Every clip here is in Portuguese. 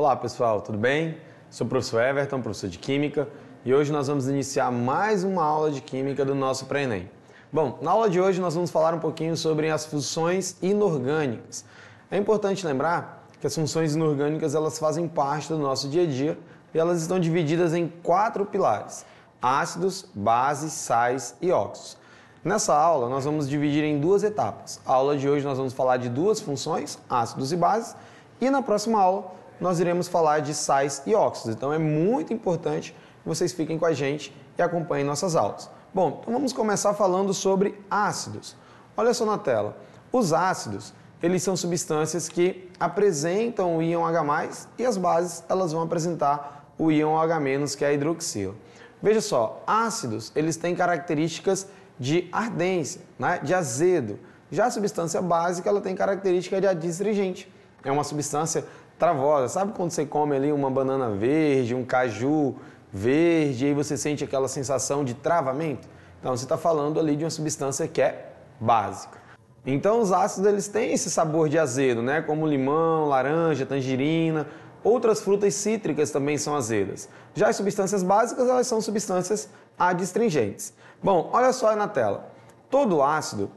Olá pessoal, tudo bem? Sou o professor Everton, professor de Química, e hoje nós vamos iniciar mais uma aula de Química do nosso pré-ENEM. Bom, na aula de hoje nós vamos falar um pouquinho sobre as funções inorgânicas. É importante lembrar que as funções inorgânicas elas fazem parte do nosso dia a dia e elas estão divididas em quatro pilares: ácidos, bases, sais e óxidos. Nessa aula nós vamos dividir em duas etapas. A aula de hoje nós vamos falar de duas funções, ácidos e bases, e na próxima aula nós iremos falar de sais e óxidos. Então é muito importante que vocês fiquem com a gente e acompanhem nossas aulas. Bom, então vamos começar falando sobre ácidos. Olha só na tela. Os ácidos, eles são substâncias que apresentam o íon H+, e as bases, elas vão apresentar o íon H-, que é a hidroxila. Veja só, ácidos, eles têm características de ardência, né? de azedo. Já a substância básica, ela tem característica de adstringente. É uma substância travosa. Sabe quando você come ali uma banana verde, um caju verde, e aí você sente aquela sensação de travamento? Então você está falando ali de uma substância que é básica. Então os ácidos eles têm esse sabor de azedo, né? Como limão, laranja, tangerina, outras frutas cítricas também são azedas. Já as substâncias básicas elas são substâncias adstringentes. Bom, olha só na tela. Todo ácido,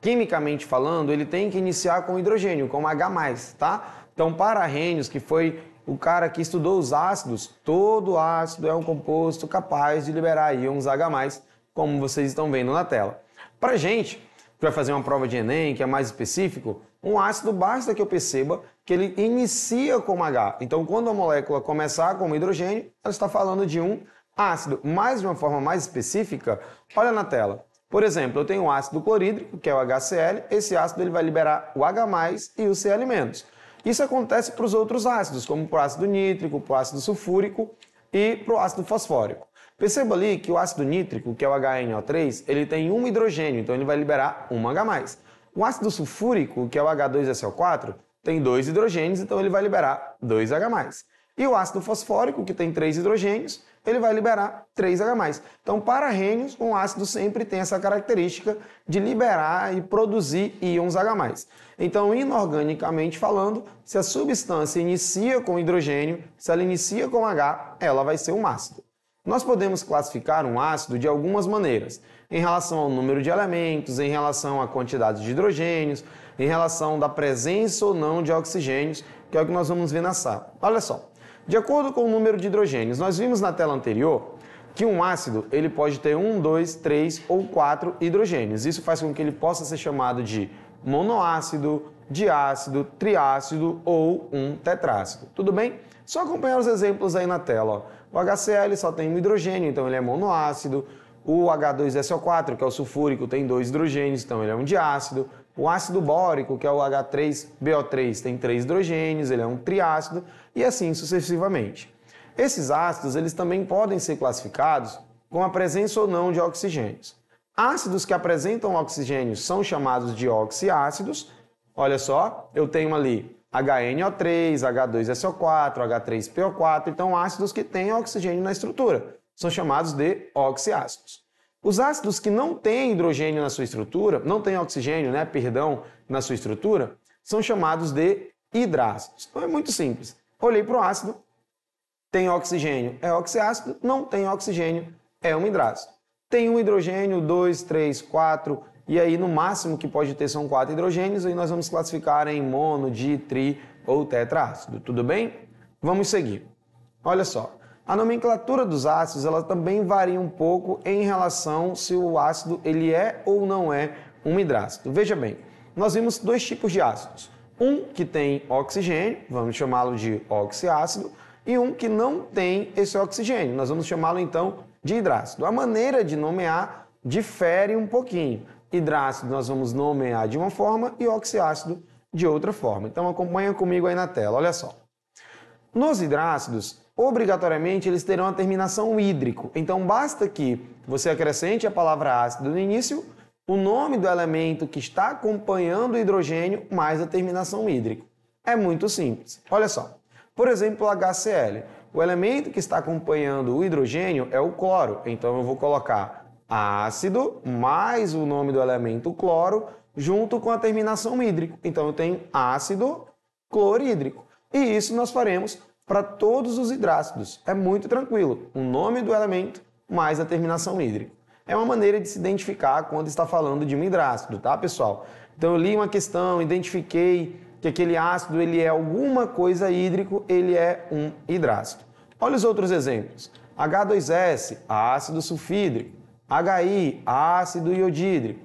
quimicamente falando, ele tem que iniciar com hidrogênio, com H+, tá? Então, para Arrhenius, que foi o cara que estudou os ácidos, todo ácido é um composto capaz de liberar íons H+, como vocês estão vendo na tela. Para gente, que vai fazer uma prova de Enem, que é mais específico, um ácido basta que eu perceba que ele inicia com H. Então, quando a molécula começar com hidrogênio, ela está falando de um ácido. Mas, de uma forma mais específica, olha na tela. Por exemplo, eu tenho um ácido clorídrico, que é o HCl. Esse ácido ele vai liberar o H+, e o Cl-. Isso acontece para os outros ácidos, como para o ácido nítrico, para o ácido sulfúrico e para o ácido fosfórico. Perceba ali que o ácido nítrico, que é o HNO3, ele tem um hidrogênio, então ele vai liberar um H+. O ácido sulfúrico, que é o H2SO4, tem dois hidrogênios, então ele vai liberar dois H+. E o ácido fosfórico, que tem três hidrogênios, ele vai liberar 3H+. Então, para rênios, um ácido sempre tem essa característica de liberar e produzir íons H+. Então, inorganicamente falando, se a substância inicia com hidrogênio, se ela inicia com H, ela vai ser um ácido. Nós podemos classificar um ácido de algumas maneiras, em relação ao número de elementos, em relação à quantidade de hidrogênios, em relação da presença ou não de oxigênios, que é o que nós vamos ver na sala. Olha só, de acordo com o número de hidrogênios, nós vimos na tela anterior que um ácido ele pode ter um, dois, três ou quatro hidrogênios. Isso faz com que ele possa ser chamado de monoácido, diácido, triácido ou um tetrácido. Tudo bem? Só acompanhar os exemplos aí na tela. Ó. O HCl só tem um hidrogênio, então ele é monoácido. O H2SO4, que é o sulfúrico, tem dois hidrogênios, então ele é um diácido. O ácido bórico, que é o H3BO3, tem três hidrogênios, ele é um triácido e assim sucessivamente. Esses ácidos, eles também podem ser classificados com a presença ou não de oxigênios. Ácidos que apresentam oxigênio são chamados de oxiácidos. Olha só, eu tenho ali HNO3, H2SO4, H3PO4, então ácidos que têm oxigênio na estrutura são chamados de oxiácidos. Os ácidos que não têm hidrogênio na sua estrutura, não têm oxigênio, né, perdão, na sua estrutura, são chamados de hidrácidos. Então é muito simples. Olhei para o ácido, tem oxigênio, é oxiácido, não tem oxigênio, é um hidrácido. Tem um hidrogênio, dois, três, quatro, e aí no máximo que pode ter são quatro hidrogênios, aí nós vamos classificar em mono, di, tri ou tetraácido, tudo bem? Vamos seguir. Olha só, a nomenclatura dos ácidos ela também varia um pouco em relação se o ácido ele é ou não é um hidrácido. Veja bem, nós vimos dois tipos de ácidos. Um que tem oxigênio, vamos chamá-lo de oxiácido, e um que não tem esse oxigênio, nós vamos chamá-lo então de hidrácido. A maneira de nomear difere um pouquinho. Hidrácido nós vamos nomear de uma forma e oxiácido de outra forma. Então acompanha comigo aí na tela, olha só. Nos hidrácidos, obrigatoriamente eles terão a terminação hídrico. Então basta que você acrescente a palavra ácido no início, o nome do elemento que está acompanhando o hidrogênio mais a terminação hídrico. É muito simples. Olha só. Por exemplo, o HCl. O elemento que está acompanhando o hidrogênio é o cloro. Então eu vou colocar ácido mais o nome do elemento cloro junto com a terminação hídrico. Então eu tenho ácido clorídrico. E isso nós faremos para todos os hidrácidos. É muito tranquilo. O nome do elemento mais a terminação hídrica. É uma maneira de se identificar quando está falando de um hidrácido, tá, pessoal? Então eu li uma questão, identifiquei que aquele ácido ele é alguma coisa hídrico, ele é um hidrácido. Olha os outros exemplos. H2S, ácido sulfídrico. HI, ácido iodídrico.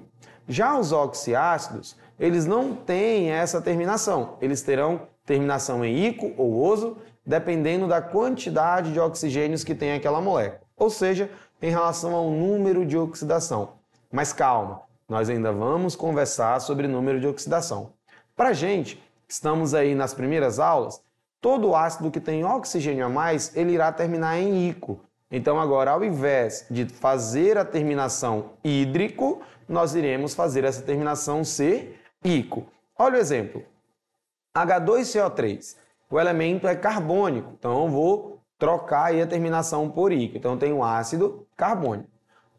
Já os oxiácidos, eles não têm essa terminação. Eles terão terminação em ico ou oso dependendo da quantidade de oxigênios que tem aquela molécula, ou seja, em relação ao número de oxidação. Mas calma, nós ainda vamos conversar sobre número de oxidação. Para gente, estamos aí nas primeiras aulas, todo ácido que tem oxigênio a mais, ele irá terminar em ico. Então agora, ao invés de fazer a terminação hídrico, nós iremos fazer essa terminação C, ico. Olha o exemplo. H2CO3 o elemento é carbônico. Então eu vou trocar aí a terminação por íquico. Então eu tenho ácido carbônico.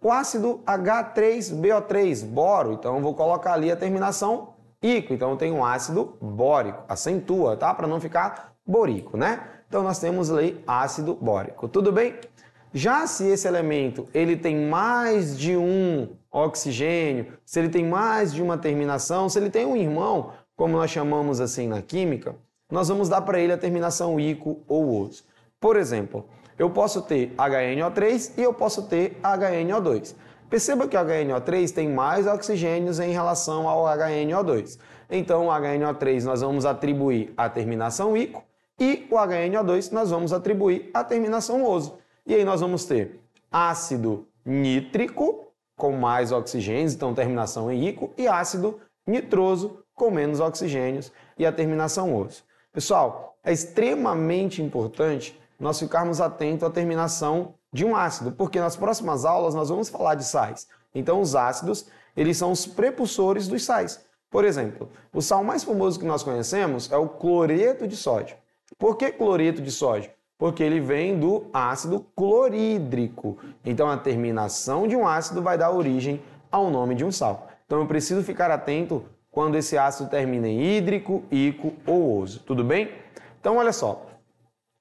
O ácido H3BO3, boro, então eu vou colocar ali a terminação íquico. Então eu tenho ácido bórico. Acentua, tá? Para não ficar borico, né? Então nós temos ali ácido bórico. Tudo bem? Já se esse elemento ele tem mais de um oxigênio, se ele tem mais de uma terminação, se ele tem um irmão, como nós chamamos assim na química, nós vamos dar para ele a terminação ico ou outro. Por exemplo, eu posso ter HNO3 e eu posso ter HNO2. Perceba que o HNO3 tem mais oxigênios em relação ao HNO2. Então, o HNO3 nós vamos atribuir a terminação ico e o HNO2 nós vamos atribuir a terminação oso. E aí nós vamos ter ácido nítrico com mais oxigênios, então terminação em ico, e ácido nitroso com menos oxigênios e a terminação oso. Pessoal, é extremamente importante nós ficarmos atentos à terminação de um ácido, porque nas próximas aulas nós vamos falar de sais. Então, os ácidos, eles são os precursores dos sais. Por exemplo, o sal mais famoso que nós conhecemos é o cloreto de sódio. Por que cloreto de sódio? Porque ele vem do ácido clorídrico. Então, a terminação de um ácido vai dar origem ao nome de um sal. Então, eu preciso ficar atento quando esse ácido termina em hídrico, ico ou uso, tudo bem? Então, olha só.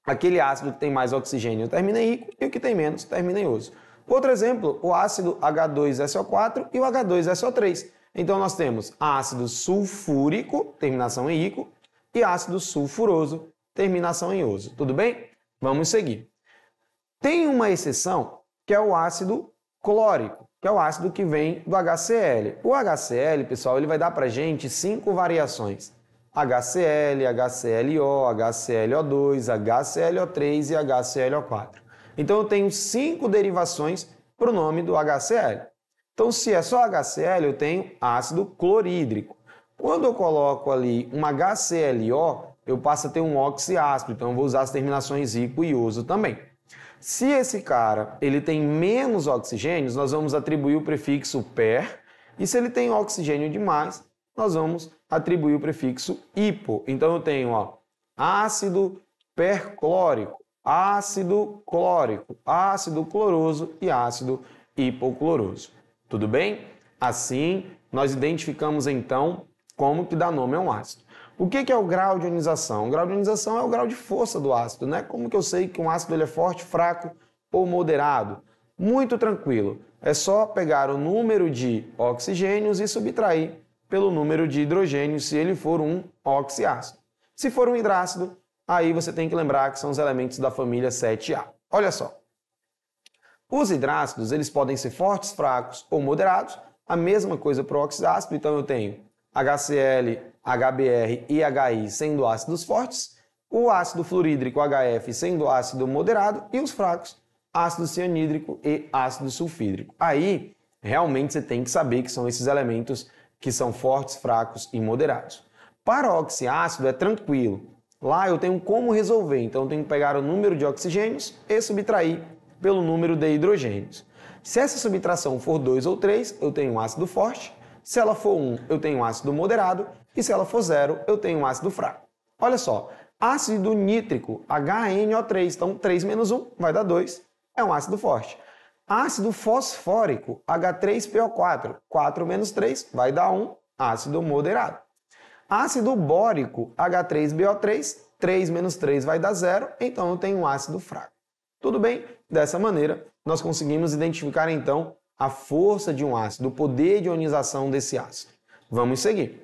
Aquele ácido que tem mais oxigênio termina em rico e o que tem menos termina em uso. Outro exemplo, o ácido H2SO4 e o H2SO3. Então, nós temos ácido sulfúrico, terminação em ico, e ácido sulfuroso, terminação em oso. Tudo bem? Vamos seguir. Tem uma exceção, que é o ácido clórico, que é o ácido que vem do HCl. O HCl, pessoal, ele vai dar para gente cinco variações. HCl, HClO, HClO2, HClO3 e HClO4. Então eu tenho cinco derivações para o nome do HCl. Então, se é só HCl, eu tenho ácido clorídrico. Quando eu coloco ali um HClO, eu passo a ter um oxiácido, então eu vou usar as terminações ico e oso também. Se esse cara ele tem menos oxigênios, nós vamos atribuir o prefixo per, e se ele tem oxigênio demais, nós vamos atribuir o prefixo hipo. Então eu tenho ó, ácido perclórico, ácido clórico, ácido cloroso e ácido hipocloroso. Tudo bem? Assim, nós identificamos então como que dá nome a um ácido. O que, que é o grau de ionização? O grau de ionização é o grau de força do ácido, né? Como que eu sei que um ácido é forte, fraco ou moderado? Muito tranquilo. É só pegar o número de oxigênios e subtrair pelo número de hidrogênio se ele for um oxiácido. Se for um hidrácido, aí você tem que lembrar que são os elementos da família 7A. Olha só. Os hidrácidos, eles podem ser fortes, fracos ou moderados. A mesma coisa para o oxiácido. então eu tenho HCl, HBr e HI sendo ácidos fortes, o ácido fluorídrico HF sendo ácido moderado e os fracos, ácido cianídrico e ácido sulfídrico. Aí, realmente você tem que saber que são esses elementos que são fortes, fracos e moderados. Para o oxiácido é tranquilo. Lá eu tenho como resolver, então eu tenho que pegar o número de oxigênios e subtrair pelo número de hidrogênios. Se essa subtração for 2 ou 3, eu tenho um ácido forte. Se ela for 1, um, eu tenho um ácido moderado. E se ela for 0, eu tenho um ácido fraco. Olha só, ácido nítrico, HNO3, então 3 menos 1 vai dar 2, é um ácido forte. Ácido fosfórico, H3PO4, 4 menos 3 vai dar 1, ácido moderado. Ácido bórico, H3BO3, 3 menos 3 vai dar 0, então eu tenho um ácido fraco. Tudo bem? Dessa maneira, nós conseguimos identificar então a força de um ácido, o poder de ionização desse ácido. Vamos seguir.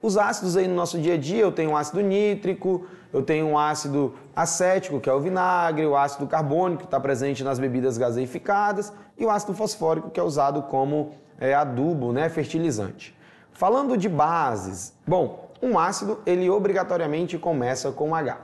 Os ácidos aí no nosso dia a dia, eu tenho ácido nítrico, eu tenho um ácido acético, que é o vinagre, o ácido carbônico, que está presente nas bebidas gaseificadas, e o ácido fosfórico, que é usado como é, adubo, né, fertilizante. Falando de bases, bom, um ácido ele obrigatoriamente começa com H.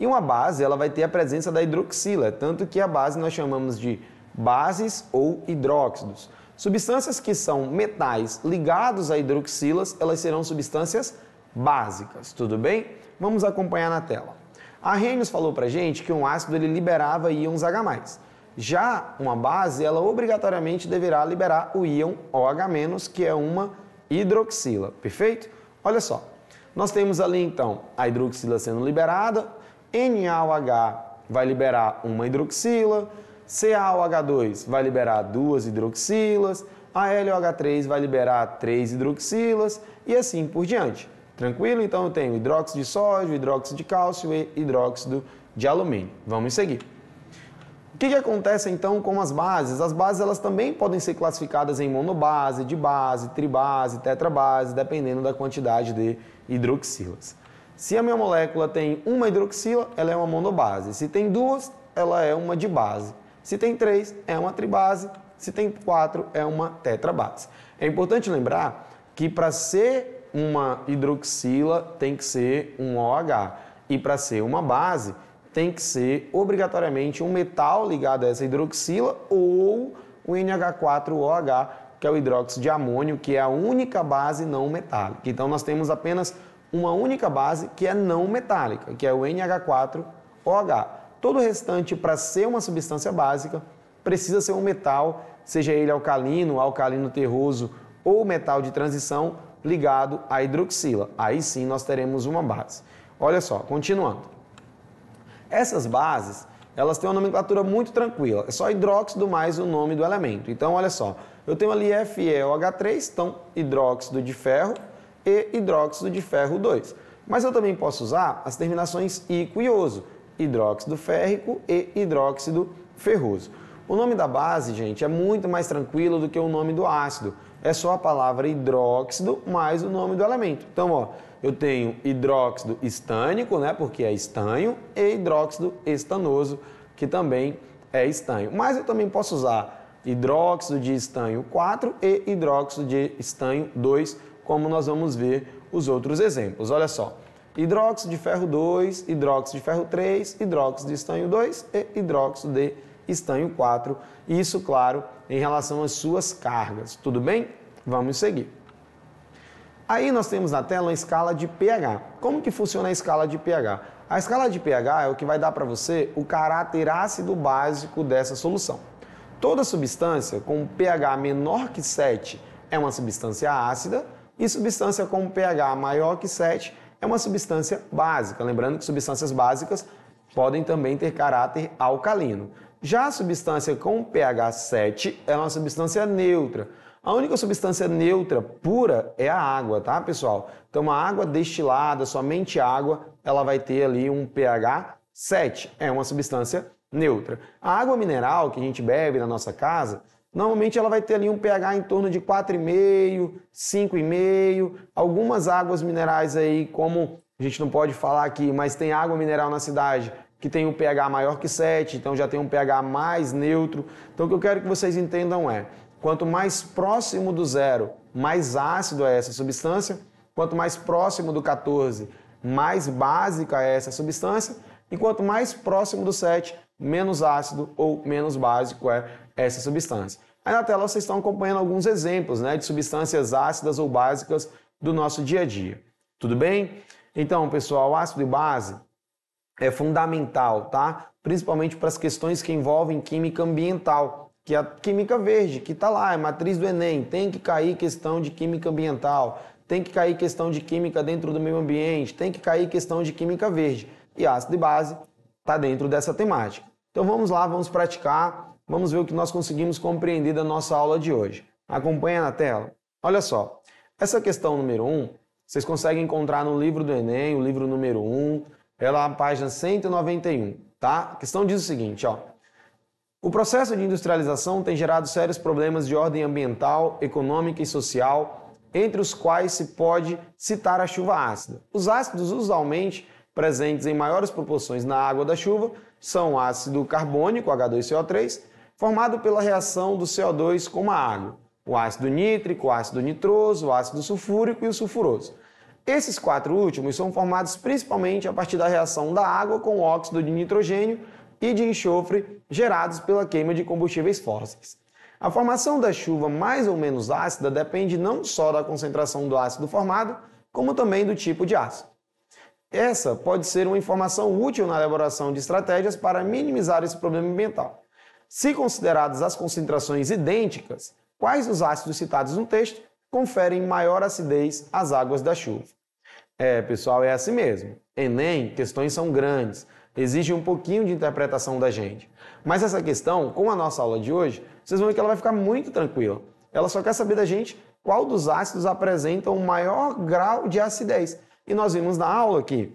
E uma base ela vai ter a presença da hidroxila, tanto que a base nós chamamos de bases ou hidróxidos. Substâncias que são metais ligados a hidroxilas, elas serão substâncias básicas, tudo bem? Vamos acompanhar na tela. A Reynolds falou pra gente que um ácido ele liberava íons H+. Já uma base, ela obrigatoriamente deverá liberar o íon OH-, que é uma hidroxila, perfeito? Olha só, nós temos ali então a hidroxila sendo liberada, NaOH vai liberar uma hidroxila, CaOH2 vai liberar duas hidroxilas, a LOH3 vai liberar três hidroxilas e assim por diante. Tranquilo? Então eu tenho hidróxido de sódio, hidróxido de cálcio e hidróxido de alumínio. Vamos seguir. O que, que, acontece então com as bases? As bases elas também podem ser classificadas em monobase, dibase, tribase, tetrabase, dependendo da quantidade de hidroxilas. Se a minha molécula tem uma hidroxila, ela é uma monobase. Se tem duas, ela é uma dibase. Se tem três, é uma tribase. Se tem quatro, é uma tetrabase. É importante lembrar que para ser uma hidroxila tem que ser um OH. E para ser uma base, tem que ser obrigatoriamente um metal ligado a essa hidroxila ou o NH4OH, que é o hidróxido de amônio, que é a única base não metálica. Então nós temos apenas uma única base que é não metálica, que é o NH4OH. Todo o restante, para ser uma substância básica, precisa ser um metal, seja ele alcalino, alcalino terroso ou metal de transição, ligado à hidroxila. Aí sim nós teremos uma base. Olha só, continuando. Essas bases, elas têm uma nomenclatura muito tranquila. É só hidróxido mais o nome do elemento. Então, olha só, eu tenho ali FeOH3, então hidróxido de ferro e hidróxido de ferro 2. Mas eu também posso usar as terminações ico e oso, hidróxido férrico e hidróxido ferroso. O nome da base, gente, é muito mais tranquilo do que o nome do ácido é só a palavra hidróxido mais o nome do elemento. Então, ó, eu tenho hidróxido estânico, né, porque é estanho, e hidróxido estanoso, que também é estanho. Mas eu também posso usar hidróxido de estanho 4 e hidróxido de estanho 2, como nós vamos ver os outros exemplos. Olha só, hidróxido de ferro 2, hidróxido de ferro 3, hidróxido de estanho 2 e hidróxido de estanho 4, isso, claro, em relação às suas cargas. Tudo bem? Vamos seguir. Aí nós temos na tela a escala de pH. Como que funciona a escala de pH? A escala de pH é o que vai dar para você o caráter ácido básico dessa solução. Toda substância com pH menor que 7 é uma substância ácida e substância com pH maior que 7 é uma substância básica. Lembrando que substâncias básicas podem também ter caráter alcalino. Já a substância com pH 7 é uma substância neutra. A única substância neutra pura é a água, tá, pessoal? Então, a água destilada, somente água, ela vai ter ali um pH 7. É uma substância neutra. A água mineral que a gente bebe na nossa casa, normalmente ela vai ter ali um pH em torno de 4,5, 5,5. Algumas águas minerais aí, como a gente não pode falar aqui, mas tem água mineral na cidade que tem um pH maior que 7, então já tem um pH mais neutro. Então o que eu quero que vocês entendam é, quanto mais próximo do zero, mais ácido é essa substância, quanto mais próximo do 14, mais básica é essa substância, e quanto mais próximo do 7, menos ácido ou menos básico é essa substância. Aí na tela vocês estão acompanhando alguns exemplos né, de substâncias ácidas ou básicas do nosso dia a dia. Tudo bem? Então, pessoal, ácido e base é fundamental, tá? Principalmente para as questões que envolvem química ambiental, que é a química verde, que está lá, é matriz do Enem, tem que cair questão de química ambiental, tem que cair questão de química dentro do meio ambiente, tem que cair questão de química verde. E ácido e base está dentro dessa temática. Então vamos lá, vamos praticar, vamos ver o que nós conseguimos compreender da nossa aula de hoje. Acompanha na tela. Olha só, essa questão número 1, um, vocês conseguem encontrar no livro do Enem, o livro número 1, um, ela é a página 191, tá? A questão diz o seguinte, ó. O processo de industrialização tem gerado sérios problemas de ordem ambiental, econômica e social, entre os quais se pode citar a chuva ácida. Os ácidos usualmente presentes em maiores proporções na água da chuva são ácido carbônico, H2CO3, formado pela reação do CO2 com a água, o ácido nítrico, o ácido nitroso, o ácido sulfúrico e o sulfuroso. Esses quatro últimos são formados principalmente a partir da reação da água com o óxido de nitrogênio e de enxofre gerados pela queima de combustíveis fósseis. A formação da chuva mais ou menos ácida depende não só da concentração do ácido formado, como também do tipo de ácido. Essa pode ser uma informação útil na elaboração de estratégias para minimizar esse problema ambiental. Se consideradas as concentrações idênticas, quais os ácidos citados no texto conferem maior acidez às águas da chuva. É, pessoal, é assim mesmo. Enem, questões são grandes, exige um pouquinho de interpretação da gente. Mas essa questão, com a nossa aula de hoje, vocês vão ver que ela vai ficar muito tranquila. Ela só quer saber da gente qual dos ácidos apresenta o um maior grau de acidez. E nós vimos na aula que,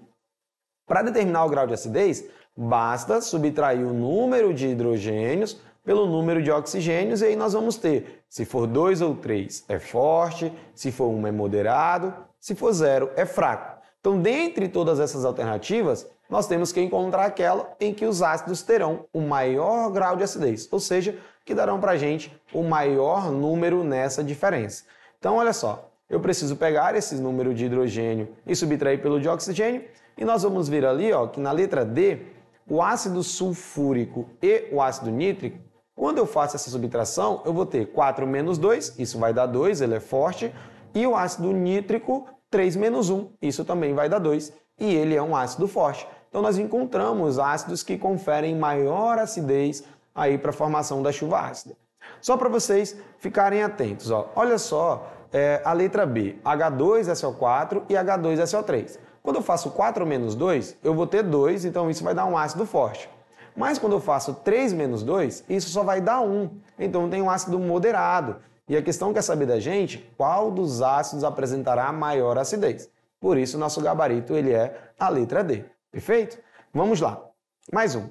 para determinar o grau de acidez, basta subtrair o número de hidrogênios pelo número de oxigênios e aí nós vamos ter se for dois ou três, é forte. Se for um, é moderado. Se for zero, é fraco. Então, dentre todas essas alternativas, nós temos que encontrar aquela em que os ácidos terão o maior grau de acidez, ou seja, que darão para a gente o maior número nessa diferença. Então, olha só, eu preciso pegar esse número de hidrogênio e subtrair pelo de oxigênio, e nós vamos vir ali ó, que na letra D, o ácido sulfúrico e o ácido nítrico quando eu faço essa subtração, eu vou ter 4 menos 2, isso vai dar 2, ele é forte, e o ácido nítrico 3 menos 1, isso também vai dar 2, e ele é um ácido forte. Então nós encontramos ácidos que conferem maior acidez aí para a formação da chuva ácida. Só para vocês ficarem atentos, ó. olha só é, a letra B, H2SO4 e H2SO3. Quando eu faço 4 menos 2, eu vou ter 2, então isso vai dar um ácido forte. Mas quando eu faço 3 menos 2, isso só vai dar 1. Então tem um ácido moderado. E a questão quer saber da gente qual dos ácidos apresentará maior acidez. Por isso, nosso gabarito ele é a letra D. Perfeito? Vamos lá. Mais um.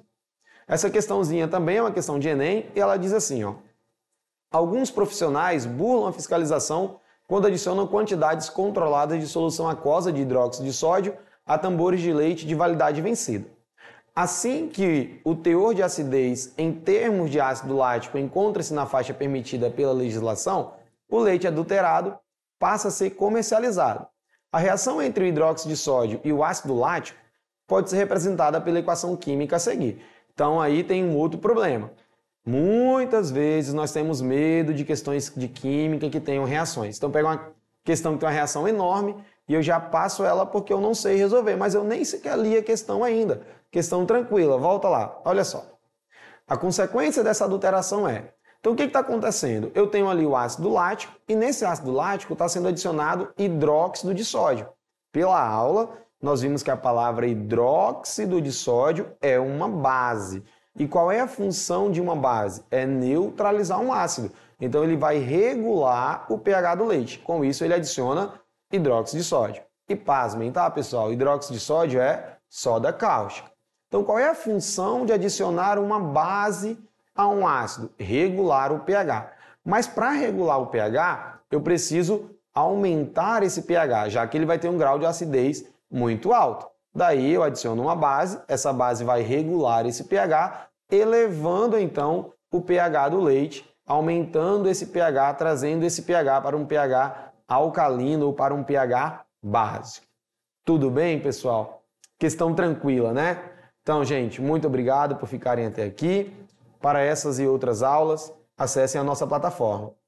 Essa questãozinha também é uma questão de Enem e ela diz assim, ó. Alguns profissionais burlam a fiscalização quando adicionam quantidades controladas de solução aquosa de hidróxido de sódio a tambores de leite de validade vencida. Assim que o teor de acidez em termos de ácido lático encontra-se na faixa permitida pela legislação, o leite adulterado passa a ser comercializado. A reação entre o hidróxido de sódio e o ácido lático pode ser representada pela equação química a seguir. Então aí tem um outro problema. Muitas vezes nós temos medo de questões de química que tenham reações. Então pega uma questão que tem uma reação enorme e eu já passo ela porque eu não sei resolver, mas eu nem sequer li a questão ainda. Questão tranquila, volta lá. Olha só. A consequência dessa adulteração é. Então o que está acontecendo? Eu tenho ali o ácido lático e nesse ácido lático está sendo adicionado hidróxido de sódio. Pela aula, nós vimos que a palavra hidróxido de sódio é uma base. E qual é a função de uma base? É neutralizar um ácido. Então ele vai regular o pH do leite. Com isso ele adiciona hidróxido de sódio. E pasmem, tá pessoal? Hidróxido de sódio é soda cáustica. Então, qual é a função de adicionar uma base a um ácido? Regular o pH. Mas para regular o pH, eu preciso aumentar esse pH, já que ele vai ter um grau de acidez muito alto. Daí eu adiciono uma base, essa base vai regular esse pH, elevando então o pH do leite, aumentando esse pH, trazendo esse pH para um pH alcalino ou para um pH básico. Tudo bem, pessoal? Questão tranquila, né? Então, gente, muito obrigado por ficarem até aqui. Para essas e outras aulas, acessem a nossa plataforma.